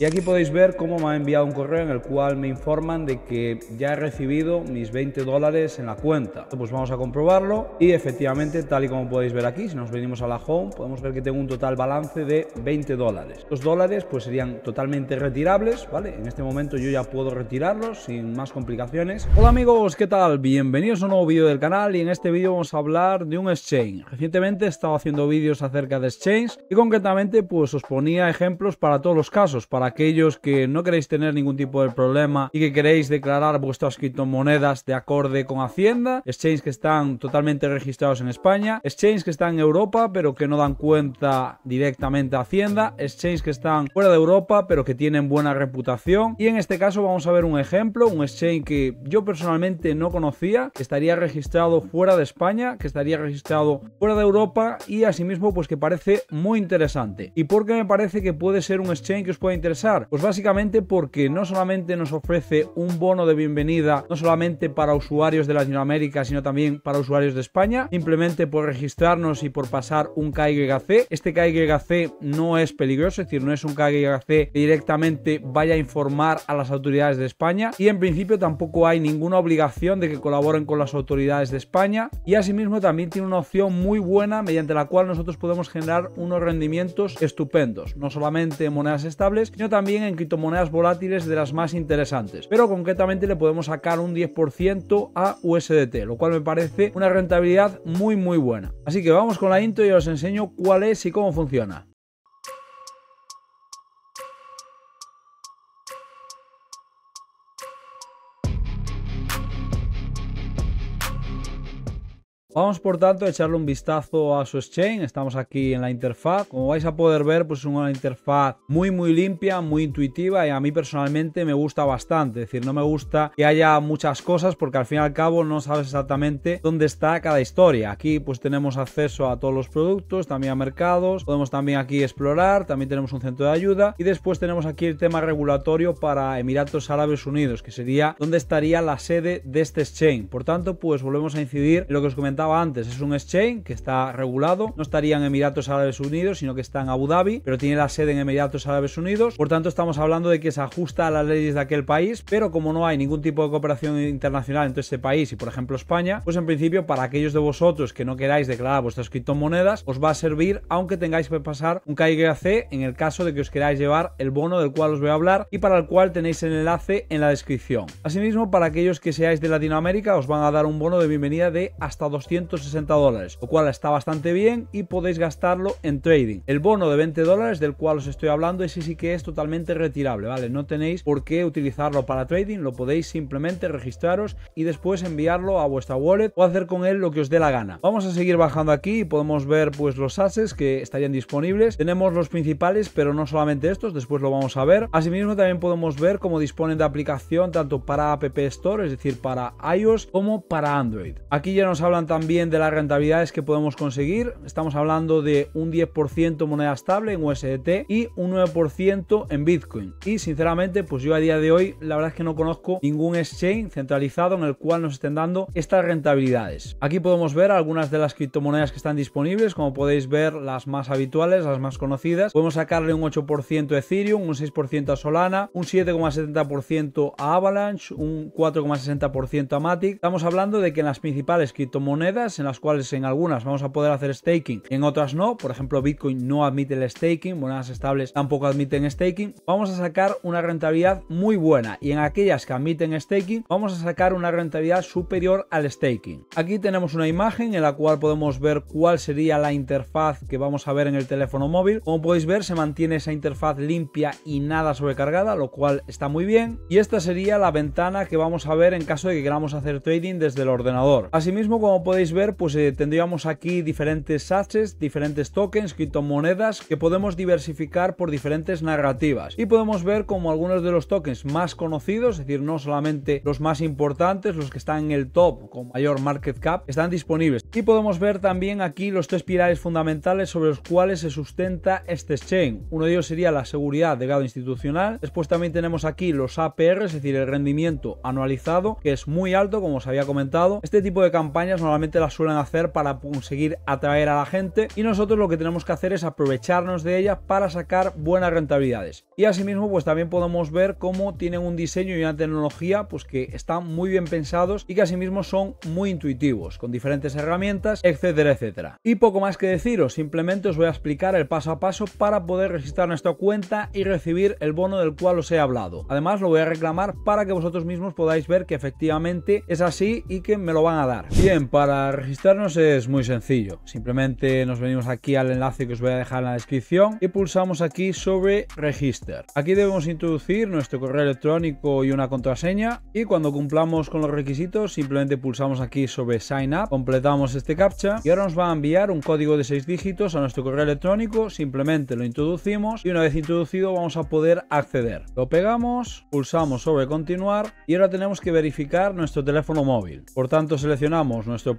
Y aquí podéis ver cómo me ha enviado un correo en el cual me informan de que ya he recibido mis 20 dólares en la cuenta. Pues vamos a comprobarlo y efectivamente, tal y como podéis ver aquí, si nos venimos a la home, podemos ver que tengo un total balance de 20 dólares. los dólares pues serían totalmente retirables, ¿vale? En este momento yo ya puedo retirarlos sin más complicaciones. Hola amigos, ¿qué tal? Bienvenidos a un nuevo vídeo del canal y en este vídeo vamos a hablar de un exchange. Recientemente he estado haciendo vídeos acerca de exchange y concretamente pues os ponía ejemplos para todos los casos, para aquellos que no queréis tener ningún tipo de problema y que queréis declarar vuestras criptomonedas de acorde con Hacienda, exchanges que están totalmente registrados en España, exchanges que están en Europa pero que no dan cuenta directamente a Hacienda, exchanges que están fuera de Europa pero que tienen buena reputación y en este caso vamos a ver un ejemplo, un exchange que yo personalmente no conocía, que estaría registrado fuera de España, que estaría registrado fuera de Europa y asimismo pues que parece muy interesante. ¿Y porque me parece que puede ser un exchange que os pueda interesar? Pues básicamente porque no solamente nos ofrece un bono de bienvenida, no solamente para usuarios de Latinoamérica, sino también para usuarios de España, simplemente por registrarnos y por pasar un KYC. Este KYC no es peligroso, es decir, no es un KYC que directamente vaya a informar a las autoridades de España y en principio tampoco hay ninguna obligación de que colaboren con las autoridades de España y asimismo también tiene una opción muy buena mediante la cual nosotros podemos generar unos rendimientos estupendos, no solamente monedas estables, también en criptomonedas volátiles de las más interesantes, pero concretamente le podemos sacar un 10% a USDT, lo cual me parece una rentabilidad muy muy buena. Así que vamos con la intro y os enseño cuál es y cómo funciona. Vamos por tanto a echarle un vistazo a su exchange, estamos aquí en la interfaz, como vais a poder ver pues es una interfaz muy muy limpia, muy intuitiva y a mí personalmente me gusta bastante, es decir no me gusta que haya muchas cosas porque al fin y al cabo no sabes exactamente dónde está cada historia, aquí pues tenemos acceso a todos los productos, también a mercados, podemos también aquí explorar, también tenemos un centro de ayuda y después tenemos aquí el tema regulatorio para Emiratos Árabes Unidos que sería donde estaría la sede de este exchange, por tanto pues volvemos a incidir en lo que os comentaba antes, es un exchange que está regulado, no estaría en Emiratos Árabes Unidos, sino que está en Abu Dhabi, pero tiene la sede en Emiratos Árabes Unidos. Por tanto, estamos hablando de que se ajusta a las leyes de aquel país, pero como no hay ningún tipo de cooperación internacional entre este país y, por ejemplo, España, pues en principio, para aquellos de vosotros que no queráis declarar vuestras criptomonedas, os va a servir, aunque tengáis que pasar un KYC en el caso de que os queráis llevar el bono del cual os voy a hablar y para el cual tenéis el enlace en la descripción. Asimismo, para aquellos que seáis de Latinoamérica, os van a dar un bono de bienvenida de hasta 200 160 dólares, lo cual está bastante bien y podéis gastarlo en trading. El bono de 20 dólares del cual os estoy hablando, ese sí que es totalmente retirable, ¿vale? No tenéis por qué utilizarlo para trading, lo podéis simplemente registraros y después enviarlo a vuestra wallet o hacer con él lo que os dé la gana. Vamos a seguir bajando aquí y podemos ver pues los assets que estarían disponibles. Tenemos los principales, pero no solamente estos, después lo vamos a ver. Asimismo también podemos ver cómo disponen de aplicación tanto para App Store, es decir, para iOS como para Android. Aquí ya nos hablan también de las rentabilidades que podemos conseguir. Estamos hablando de un 10% moneda estable en USDT y un 9% en Bitcoin. Y sinceramente, pues yo a día de hoy la verdad es que no conozco ningún exchange centralizado en el cual nos estén dando estas rentabilidades. Aquí podemos ver algunas de las criptomonedas que están disponibles, como podéis ver las más habituales, las más conocidas. Podemos sacarle un 8% a Ethereum, un 6% a Solana, un 7,70% a Avalanche, un 4,60% a Matic. Estamos hablando de que en las principales criptomonedas en las cuales en algunas vamos a poder hacer staking en otras no. Por ejemplo, Bitcoin no admite el staking, monedas estables tampoco admiten staking. Vamos a sacar una rentabilidad muy buena y en aquellas que admiten staking vamos a sacar una rentabilidad superior al staking. Aquí tenemos una imagen en la cual podemos ver cuál sería la interfaz que vamos a ver en el teléfono móvil. Como podéis ver, se mantiene esa interfaz limpia y nada sobrecargada, lo cual está muy bien. Y esta sería la ventana que vamos a ver en caso de que queramos hacer trading desde el ordenador. Asimismo, como podéis podéis ver, pues eh, tendríamos aquí diferentes assets, diferentes tokens, criptomonedas que podemos diversificar por diferentes narrativas. Y podemos ver como algunos de los tokens más conocidos, es decir, no solamente los más importantes, los que están en el top con mayor market cap, están disponibles. Y podemos ver también aquí los tres pilares fundamentales sobre los cuales se sustenta este exchange. Uno de ellos sería la seguridad de grado institucional. Después también tenemos aquí los APR, es decir, el rendimiento anualizado, que es muy alto, como os había comentado. Este tipo de campañas normalmente la suelen hacer para conseguir atraer a la gente y nosotros lo que tenemos que hacer es aprovecharnos de ella para sacar buenas rentabilidades. Y asimismo pues también podemos ver cómo tienen un diseño y una tecnología pues que están muy bien pensados y que asimismo son muy intuitivos con diferentes herramientas, etcétera, etcétera. Y poco más que deciros, simplemente os voy a explicar el paso a paso para poder registrar nuestra cuenta y recibir el bono del cual os he hablado. Además lo voy a reclamar para que vosotros mismos podáis ver que efectivamente es así y que me lo van a dar. Bien, para registrarnos es muy sencillo, simplemente nos venimos aquí al enlace que os voy a dejar en la descripción y pulsamos aquí sobre Register. Aquí debemos introducir nuestro correo electrónico y una contraseña y cuando cumplamos con los requisitos simplemente pulsamos aquí sobre Sign Up, completamos este captcha y ahora nos va a enviar un código de 6 dígitos a nuestro correo electrónico, simplemente lo introducimos y una vez introducido vamos a poder acceder. Lo pegamos, pulsamos sobre continuar y ahora tenemos que verificar nuestro teléfono móvil. Por tanto seleccionamos nuestro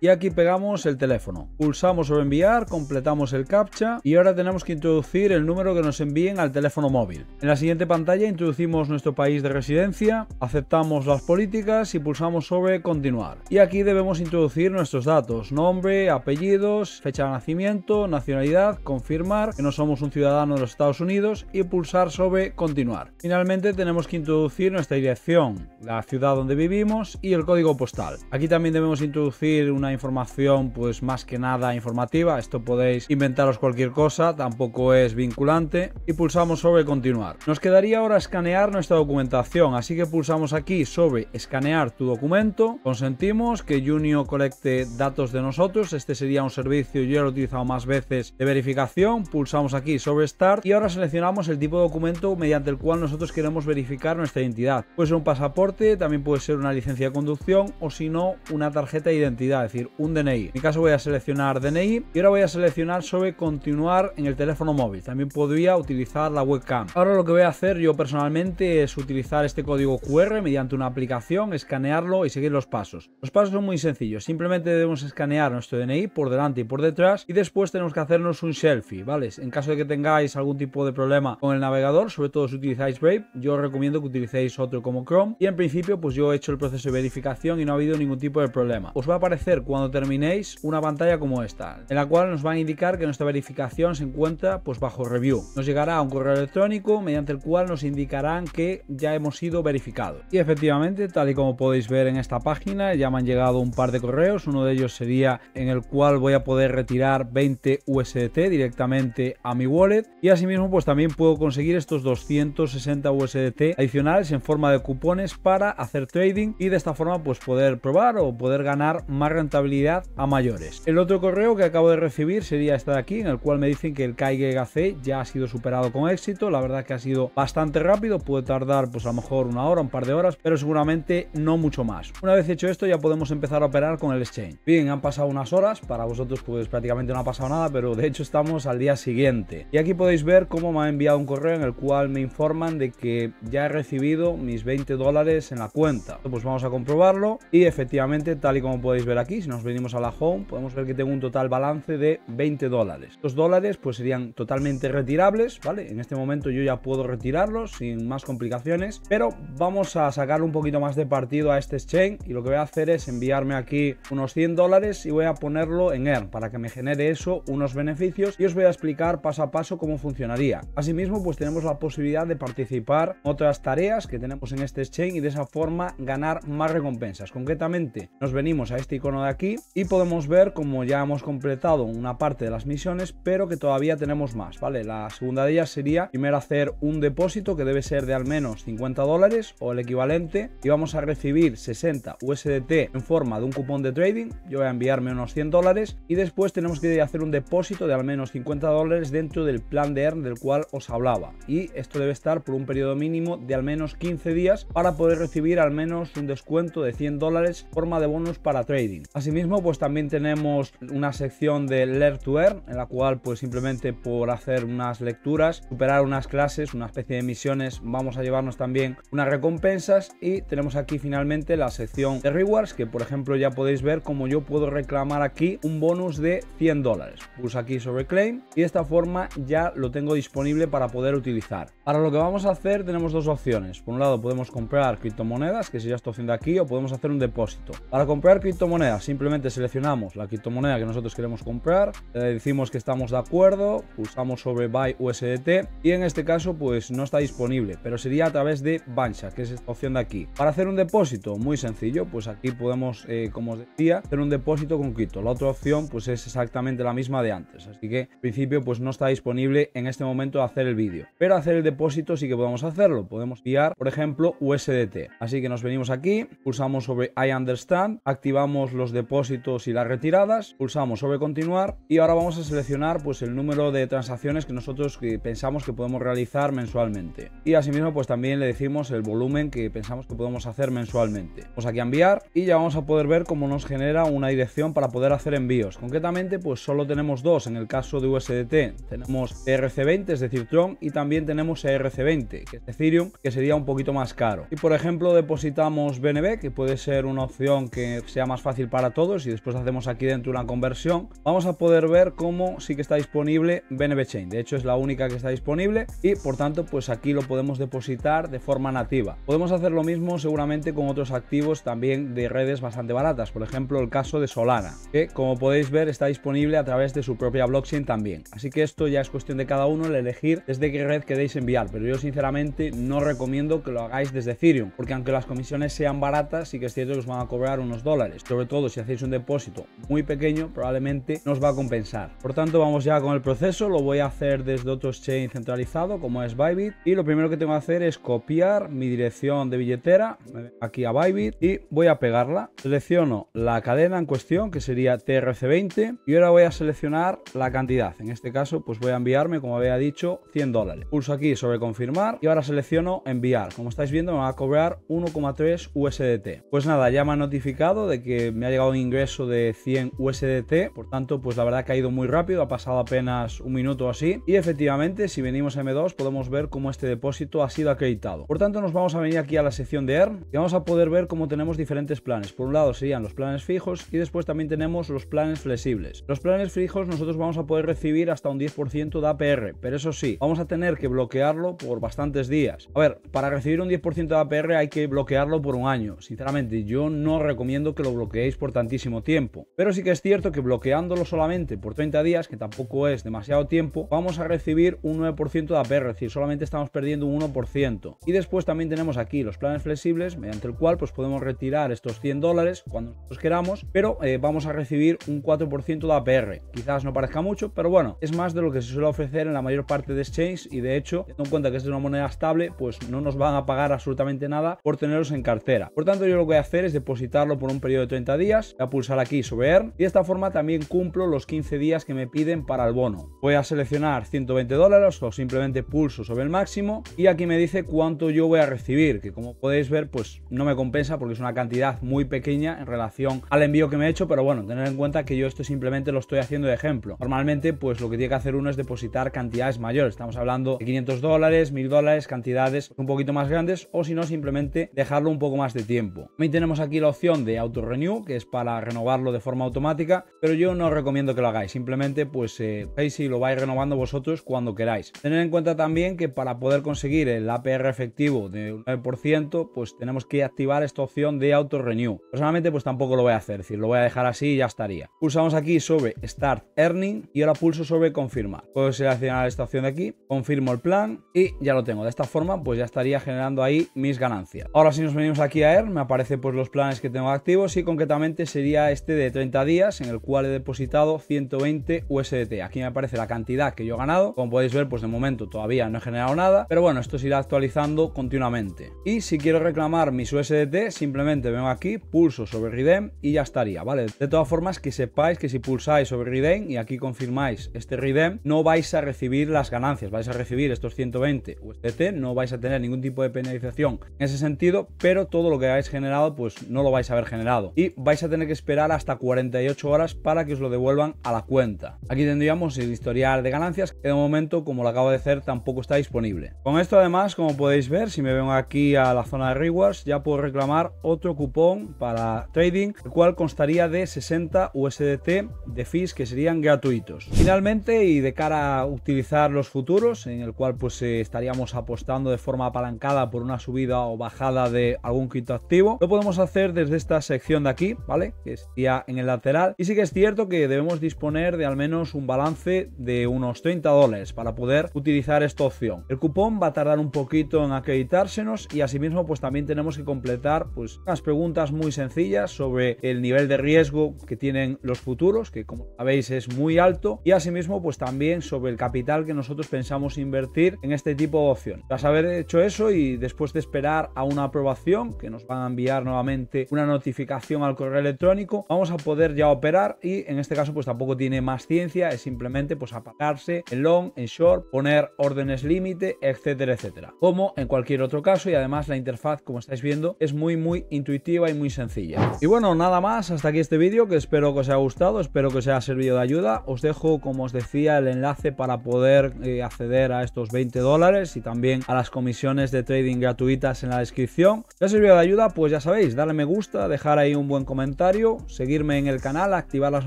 y aquí pegamos el teléfono. Pulsamos sobre enviar, completamos el captcha y ahora tenemos que introducir el número que nos envíen al teléfono móvil. En la siguiente pantalla introducimos nuestro país de residencia, aceptamos las políticas y pulsamos sobre continuar. Y aquí debemos introducir nuestros datos, nombre, apellidos, fecha de nacimiento, nacionalidad, confirmar que no somos un ciudadano de los Estados Unidos y pulsar sobre continuar. Finalmente tenemos que introducir nuestra dirección, la ciudad donde vivimos y el código postal. Aquí también debemos introducir una información pues más que nada informativa. Esto podéis inventaros cualquier cosa, tampoco es vinculante. Y pulsamos sobre continuar. Nos quedaría ahora escanear nuestra documentación, así que pulsamos aquí sobre escanear tu documento. Consentimos que Junio colecte datos de nosotros. Este sería un servicio, yo lo he utilizado más veces, de verificación. Pulsamos aquí sobre Start y ahora seleccionamos el tipo de documento mediante el cual nosotros queremos verificar nuestra identidad. Puede ser un pasaporte, también puede ser una licencia de conducción o si no, una tarjeta de identidad es decir, un DNI. En mi caso voy a seleccionar DNI y ahora voy a seleccionar sobre continuar en el teléfono móvil. También podría utilizar la webcam. Ahora lo que voy a hacer yo personalmente es utilizar este código QR mediante una aplicación, escanearlo y seguir los pasos. Los pasos son muy sencillos, simplemente debemos escanear nuestro DNI por delante y por detrás y después tenemos que hacernos un selfie, ¿vale? En caso de que tengáis algún tipo de problema con el navegador, sobre todo si utilizáis Brave, yo os recomiendo que utilicéis otro como Chrome y en principio pues yo he hecho el proceso de verificación y no ha habido ningún tipo de problema. Os va a aparecer cuando terminéis una pantalla como esta, en la cual nos van a indicar que nuestra verificación se encuentra pues bajo review. Nos llegará un correo electrónico mediante el cual nos indicarán que ya hemos sido verificados. Y efectivamente, tal y como podéis ver en esta página, ya me han llegado un par de correos. Uno de ellos sería en el cual voy a poder retirar 20 USDT directamente a mi wallet y asimismo pues también puedo conseguir estos 260 USDT adicionales en forma de cupones para hacer trading y de esta forma pues poder probar o poder ganar más rentabilidad a mayores. El otro correo que acabo de recibir sería este de aquí, en el cual me dicen que el KYC ya ha sido superado con éxito. La verdad que ha sido bastante rápido, puede tardar pues a lo mejor una hora, un par de horas, pero seguramente no mucho más. Una vez hecho esto ya podemos empezar a operar con el exchange. Bien, han pasado unas horas, para vosotros pues prácticamente no ha pasado nada, pero de hecho estamos al día siguiente. Y aquí podéis ver cómo me ha enviado un correo en el cual me informan de que ya he recibido mis 20 dólares en la cuenta. Pues vamos a comprobarlo y efectivamente tal y como podéis ver aquí, si nos venimos a la home, podemos ver que tengo un total balance de 20 dólares. Estos dólares pues serían totalmente retirables, ¿vale? En este momento yo ya puedo retirarlos sin más complicaciones, pero vamos a sacar un poquito más de partido a este exchange y lo que voy a hacer es enviarme aquí unos 100 dólares y voy a ponerlo en Earn para que me genere eso unos beneficios y os voy a explicar paso a paso cómo funcionaría. Asimismo pues tenemos la posibilidad de participar en otras tareas que tenemos en este exchange y de esa forma ganar más recompensas. Concretamente nos venimos a este icono de aquí y podemos ver como ya hemos completado una parte de las misiones pero que todavía tenemos más, ¿vale? La segunda de ellas sería primero hacer un depósito que debe ser de al menos 50 dólares o el equivalente y vamos a recibir 60 USDT en forma de un cupón de trading, yo voy a enviarme unos 100 dólares y después tenemos que hacer un depósito de al menos 50 dólares dentro del plan de earn del cual os hablaba y esto debe estar por un periodo mínimo de al menos 15 días para poder recibir al menos un descuento de 100 dólares forma de bonos para trading Asimismo, pues también tenemos una sección de Learn to Earn, en la cual pues simplemente por hacer unas lecturas, superar unas clases, una especie de misiones, vamos a llevarnos también unas recompensas y tenemos aquí finalmente la sección de rewards, que por ejemplo ya podéis ver cómo yo puedo reclamar aquí un bonus de 100 dólares. pulsa aquí sobre claim y de esta forma ya lo tengo disponible para poder utilizar. Para lo que vamos a hacer tenemos dos opciones. Por un lado podemos comprar criptomonedas, que si ya estoy haciendo aquí, o podemos hacer un depósito. Para comprar criptomonedas moneda simplemente seleccionamos la criptomoneda que nosotros queremos comprar, le eh, decimos que estamos de acuerdo, pulsamos sobre Buy USDT y en este caso pues no está disponible, pero sería a través de Bancha, que es esta opción de aquí. Para hacer un depósito, muy sencillo, pues aquí podemos, eh, como os decía, hacer un depósito con cripto. La otra opción pues es exactamente la misma de antes, así que en principio pues no está disponible en este momento hacer el vídeo, pero hacer el depósito sí que podemos hacerlo, podemos guiar por ejemplo USDT. Así que nos venimos aquí, pulsamos sobre I understand, activamos los depósitos y las retiradas, pulsamos sobre continuar y ahora vamos a seleccionar pues el número de transacciones que nosotros eh, pensamos que podemos realizar mensualmente. Y asimismo pues también le decimos el volumen que pensamos que podemos hacer mensualmente. Vamos aquí a enviar y ya vamos a poder ver cómo nos genera una dirección para poder hacer envíos. Concretamente pues solo tenemos dos en el caso de USDT. Tenemos ERC20, es decir Tron, y también tenemos ERC20, que es Ethereum, que sería un poquito más caro. Y por ejemplo depositamos BNB, que puede ser una opción que sea más fácil para todos y después hacemos aquí dentro una conversión, vamos a poder ver cómo sí que está disponible BNB Chain. De hecho, es la única que está disponible y por tanto, pues aquí lo podemos depositar de forma nativa. Podemos hacer lo mismo seguramente con otros activos también de redes bastante baratas, por ejemplo, el caso de Solana, que como podéis ver está disponible a través de su propia blockchain también. Así que esto ya es cuestión de cada uno el elegir desde qué red queréis enviar, pero yo sinceramente no recomiendo que lo hagáis desde Ethereum, porque aunque las comisiones sean baratas, sí que es cierto que os van a cobrar unos dólares sobre todo si hacéis un depósito muy pequeño, probablemente nos va a compensar. Por tanto, vamos ya con el proceso. Lo voy a hacer desde otro exchange centralizado como es Bybit. Y lo primero que tengo que hacer es copiar mi dirección de billetera aquí a Bybit y voy a pegarla. Selecciono la cadena en cuestión, que sería TRC20. Y ahora voy a seleccionar la cantidad. En este caso, pues voy a enviarme, como había dicho, 100 dólares. Pulso aquí sobre confirmar y ahora selecciono enviar. Como estáis viendo, me va a cobrar 1,3 USDT. Pues nada, ya me ha notificado de que me ha llegado un ingreso de 100 USDT, por tanto, pues la verdad que ha ido muy rápido, ha pasado apenas un minuto así. Y efectivamente, si venimos a M2, podemos ver cómo este depósito ha sido acreditado. Por tanto, nos vamos a venir aquí a la sección de ERN y vamos a poder ver cómo tenemos diferentes planes. Por un lado serían los planes fijos y después también tenemos los planes flexibles. Los planes fijos nosotros vamos a poder recibir hasta un 10% de APR, pero eso sí, vamos a tener que bloquearlo por bastantes días. A ver, para recibir un 10% de APR hay que bloquearlo por un año. Sinceramente, yo no recomiendo que lo bloqueemos bloqueéis por tantísimo tiempo. Pero sí que es cierto que bloqueándolo solamente por 30 días, que tampoco es demasiado tiempo, vamos a recibir un 9% de APR, es decir, solamente estamos perdiendo un 1%. Y después también tenemos aquí los planes flexibles, mediante el cual pues podemos retirar estos 100 dólares cuando nosotros queramos, pero eh, vamos a recibir un 4% de APR. Quizás no parezca mucho, pero bueno, es más de lo que se suele ofrecer en la mayor parte de exchange y de hecho, teniendo en cuenta que es una moneda estable, pues no nos van a pagar absolutamente nada por tenerlos en cartera. Por tanto, yo lo que voy a hacer es depositarlo por un periodo de días, voy a pulsar aquí sobre y de esta forma también cumplo los 15 días que me piden para el bono. Voy a seleccionar 120 dólares o simplemente pulso sobre el máximo y aquí me dice cuánto yo voy a recibir, que como podéis ver pues no me compensa porque es una cantidad muy pequeña en relación al envío que me he hecho, pero bueno, tener en cuenta que yo esto simplemente lo estoy haciendo de ejemplo. Normalmente pues lo que tiene que hacer uno es depositar cantidades mayores, estamos hablando de 500 dólares, 1000 dólares, cantidades un poquito más grandes o si no simplemente dejarlo un poco más de tiempo. También tenemos aquí la opción de auto que es para renovarlo de forma automática, pero yo no recomiendo que lo hagáis, simplemente pues eh, veis si lo vais renovando vosotros cuando queráis. Tener en cuenta también que para poder conseguir el APR efectivo de un 9%, pues tenemos que activar esta opción de auto renew. Personalmente pues tampoco lo voy a hacer, si lo voy a dejar así ya estaría. Pulsamos aquí sobre Start Earning y ahora pulso sobre Confirmar. Puedo seleccionar esta opción de aquí, confirmo el plan y ya lo tengo. De esta forma pues ya estaría generando ahí mis ganancias. Ahora si nos venimos aquí a Earn, me aparece pues los planes que tengo activos y con concretamente sería este de 30 días en el cual he depositado 120 USDT. Aquí me aparece la cantidad que yo he ganado. Como podéis ver, pues de momento todavía no he generado nada, pero bueno, esto se irá actualizando continuamente. Y si quiero reclamar mis USDT, simplemente vengo aquí, pulso sobre Redeem y ya estaría, ¿vale? De todas formas, que sepáis que si pulsáis sobre Redeem y aquí confirmáis este Redeem, no vais a recibir las ganancias, vais a recibir estos 120 USDT, no vais a tener ningún tipo de penalización en ese sentido, pero todo lo que hayáis generado, pues no lo vais a haber generado vais a tener que esperar hasta 48 horas para que os lo devuelvan a la cuenta. Aquí tendríamos el historial de ganancias que de momento como lo acabo de hacer tampoco está disponible. Con esto además como podéis ver si me ven aquí a la zona de rewards ya puedo reclamar otro cupón para trading el cual constaría de 60 USDT de fees que serían gratuitos. Finalmente y de cara a utilizar los futuros en el cual pues eh, estaríamos apostando de forma apalancada por una subida o bajada de algún quinto activo lo podemos hacer desde esta sección de aquí, ¿vale? Que está en el lateral. Y sí que es cierto que debemos disponer de al menos un balance de unos 30 dólares para poder utilizar esta opción. El cupón va a tardar un poquito en acreditársenos y asimismo pues también tenemos que completar pues unas preguntas muy sencillas sobre el nivel de riesgo que tienen los futuros, que como sabéis es muy alto, y asimismo pues también sobre el capital que nosotros pensamos invertir en este tipo de opciones. Tras haber hecho eso y después de esperar a una aprobación que nos van a enviar nuevamente una notificación al correo electrónico, vamos a poder ya operar y en este caso pues tampoco tiene más ciencia, es simplemente pues apagarse en long, en short, poner órdenes límite, etcétera, etcétera. Como en cualquier otro caso y además la interfaz como estáis viendo es muy muy intuitiva y muy sencilla. Y bueno, nada más, hasta aquí este vídeo que espero que os haya gustado, espero que os haya servido de ayuda. Os dejo como os decía el enlace para poder eh, acceder a estos 20 dólares y también a las comisiones de trading gratuitas en la descripción. Si ha servido de ayuda pues ya sabéis, darle me gusta, dejar ahí un buen buen comentario, seguirme en el canal, activar las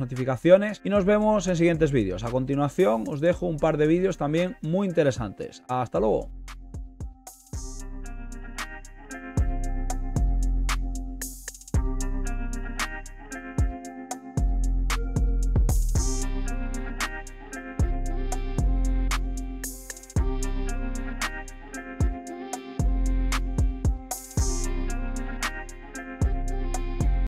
notificaciones y nos vemos en siguientes vídeos. A continuación os dejo un par de vídeos también muy interesantes. Hasta luego.